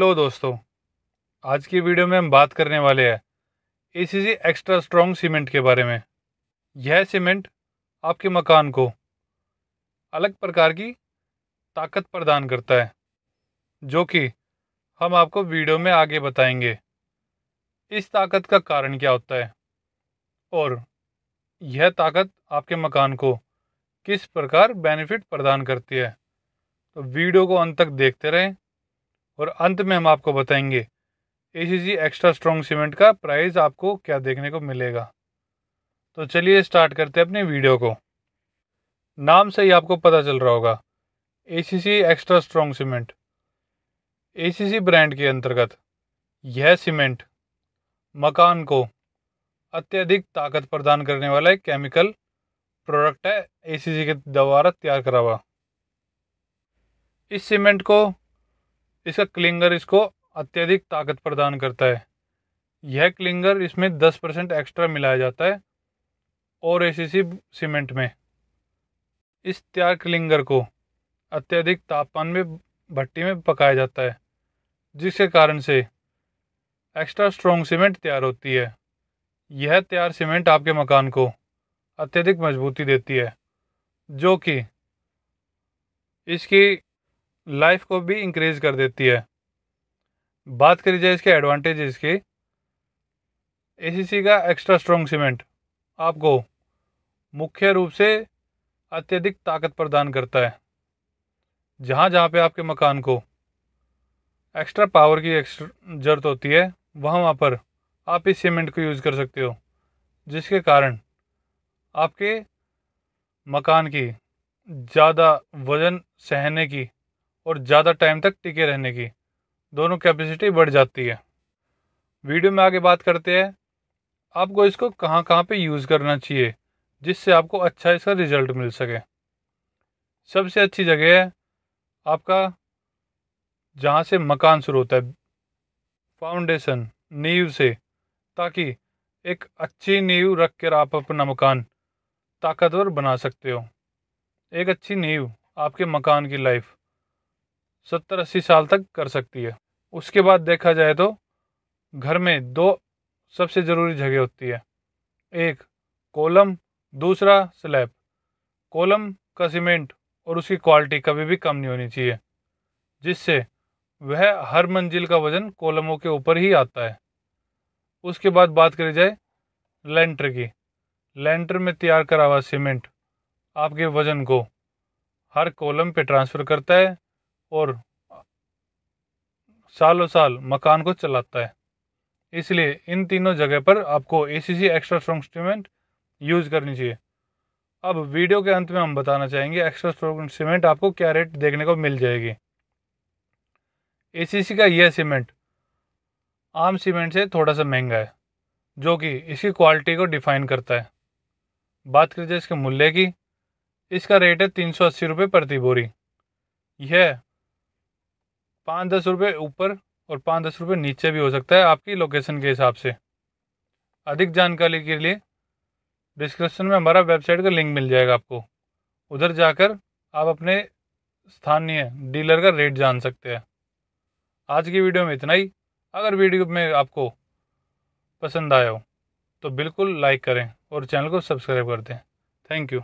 लो दोस्तों आज की वीडियो में हम बात करने वाले हैं A C C extra strong cement के बारे में यह सीमेंट आपके मकान को अलग प्रकार की ताकत प्रदान करता है जो कि हम आपको वीडियो में आगे बताएंगे इस ताकत का कारण क्या होता है और यह ताकत आपके मकान को किस प्रकार बेनिफिट प्रदान करती है तो वीडियो को अंत तक देखते रहें और अंत में हम आपको बताएंगे A C extra strong cement का प्राइस आपको क्या देखने को मिलेगा तो चलिए स्टार्ट करते हैं अपनी वीडियो को नाम से ही आपको पता चल रहा होगा A extra strong cement A brand के अंतर्गत यह सीमेंट मकान को अत्यधिक ताकत प्रदान करने वाला एक केमिकल प्रोडक्ट है ए के द्वारा तैयार करा हुआ इस सीमेंट को इसका क्लिंगर इसको अत्यधिक ताकत प्रदान करता है यह क्लिंगर इसमें 10 परसेंट एक्स्ट्रा मिलाया जाता है और सी सीमेंट में इस तैयार क्लिंगर को अत्यधिक तापमान में भट्टी में पकाया जाता है जिसके कारण से एक्स्ट्रा स्ट्रॉन्ग सीमेंट तैयार होती है यह तैयार सीमेंट आपके मकान को अत्यधिक मजबूती देती है जो कि इसकी लाइफ को भी इंक्रीज कर देती है बात करी जाए इसके एडवांटेजेस की ए का एक्स्ट्रा स्ट्रॉन्ग सीमेंट आपको मुख्य रूप से अत्यधिक ताकत प्रदान करता है जहाँ जहाँ पे आपके मकान को एक्स्ट्रा पावर की जरूरत होती है वहाँ वहाँ पर आप इस सीमेंट को यूज़ कर सकते हो जिसके कारण आपके मकान की ज़्यादा वज़न सहने की और ज़्यादा टाइम तक टिके रहने की दोनों कैपेसिटी बढ़ जाती है वीडियो में आगे बात करते हैं आपको इसको कहाँ कहाँ पे यूज़ करना चाहिए जिससे आपको अच्छा इसका रिजल्ट मिल सके सबसे अच्छी जगह है आपका जहाँ से मकान शुरू होता है फाउंडेशन नींव से ताकि एक अच्छी नींव रख कर आप अपना मकान ताकतवर बना सकते हो एक अच्छी नींव आपके मकान की लाइफ सत्तर अस्सी साल तक कर सकती है उसके बाद देखा जाए तो घर में दो सबसे ज़रूरी जगह होती है एक कॉलम दूसरा स्लैब कॉलम का सीमेंट और उसकी क्वालिटी कभी भी कम नहीं होनी चाहिए जिससे वह हर मंजिल का वज़न कॉलमों के ऊपर ही आता है उसके बाद बात करी जाए लेंटर की लेंटर में तैयार करा हुआ सीमेंट आपके वज़न को हर कॉलम पे ट्रांसफ़र करता है और सालों साल मकान को चलाता है इसलिए इन तीनों जगह पर आपको A C C extra strong cement use करनी चाहिए अब वीडियो के अंत में हम बताना चाहेंगे एक्स्ट्रा स्ट्रॉन्ग सीमेंट आपको क्या रेट देखने को मिल जाएगी ए सी सी का यह सीमेंट आम सीमेंट से थोड़ा सा महंगा है जो कि इसकी क्वालिटी को डिफाइन करता है बात करें इसके मूल्य की इसका रेट है तीन सौ अस्सी रुपये प्रति बोरी यह पाँच दस रुपये ऊपर और पाँच दस रुपये नीचे भी हो सकता है आपकी लोकेशन के हिसाब से अधिक जानकारी के लिए डिस्क्रिप्शन में हमारा वेबसाइट का लिंक मिल जाएगा आपको उधर जाकर आप अपने स्थानीय डीलर का रेट जान सकते हैं आज की वीडियो में इतना ही अगर वीडियो में आपको पसंद आया हो तो बिल्कुल लाइक करें और चैनल को सब्सक्राइब कर दें थैंक यू